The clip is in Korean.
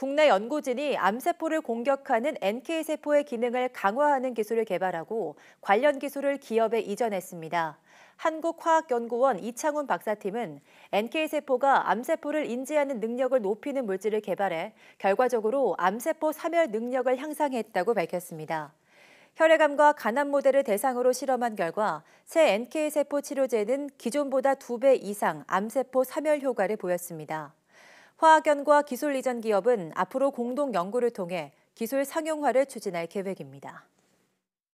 국내 연구진이 암세포를 공격하는 NK세포의 기능을 강화하는 기술을 개발하고 관련 기술을 기업에 이전했습니다. 한국화학연구원 이창훈 박사팀은 NK세포가 암세포를 인지하는 능력을 높이는 물질을 개발해 결과적으로 암세포 사멸 능력을 향상했다고 밝혔습니다. 혈액암과 간암 모델을 대상으로 실험한 결과 새 NK세포 치료제는 기존보다 2배 이상 암세포 사멸 효과를 보였습니다. 화학연구와 기술 이전 기업은 앞으로 공동 연구를 통해 기술 상용화를 추진할 계획입니다.